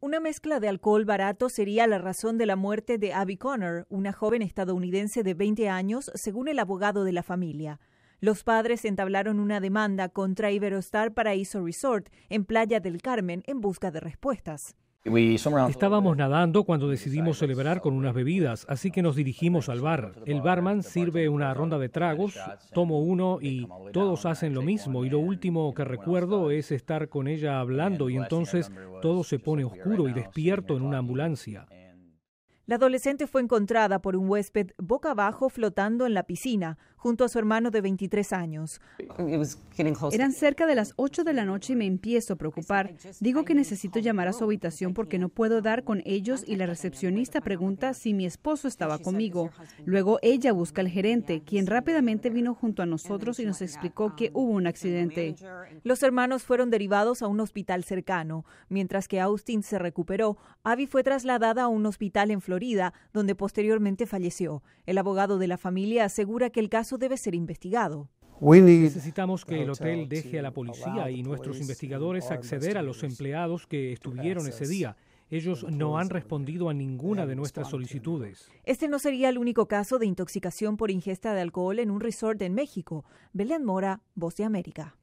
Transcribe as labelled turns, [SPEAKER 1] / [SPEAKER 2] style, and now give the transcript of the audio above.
[SPEAKER 1] Una mezcla de alcohol barato sería la razón de la muerte de Abby Connor, una joven estadounidense de 20 años, según el abogado de la familia. Los padres entablaron una demanda contra Iberostar Paraíso Resort en Playa del Carmen en busca de respuestas.
[SPEAKER 2] Estábamos nadando cuando decidimos celebrar con unas bebidas, así que nos dirigimos al bar. El barman sirve una ronda de tragos, tomo uno y todos hacen lo mismo. Y lo último que recuerdo es estar con ella hablando y entonces todo se pone oscuro y despierto en una ambulancia.
[SPEAKER 1] La adolescente fue encontrada por un huésped boca abajo flotando en la piscina, junto a su hermano de 23 años.
[SPEAKER 2] Eran
[SPEAKER 3] cerca de las 8 de la noche y me empiezo a preocupar. Digo que necesito llamar a su habitación porque no puedo dar con ellos y la recepcionista pregunta si mi esposo estaba conmigo. Luego ella busca al gerente, quien rápidamente vino junto a nosotros y nos
[SPEAKER 1] explicó que hubo un accidente. Los hermanos fueron derivados a un hospital cercano. Mientras que Austin se recuperó, Abby fue trasladada a un hospital en Florida, donde posteriormente falleció. El abogado de la familia asegura que el caso eso debe ser investigado.
[SPEAKER 2] Necesitamos que el hotel deje a la policía y nuestros investigadores acceder a los empleados que estuvieron ese día. Ellos no han respondido a ninguna de nuestras solicitudes.
[SPEAKER 1] Este no sería el único caso de intoxicación por ingesta de alcohol en un resort en México. Belén Mora, Voz de América.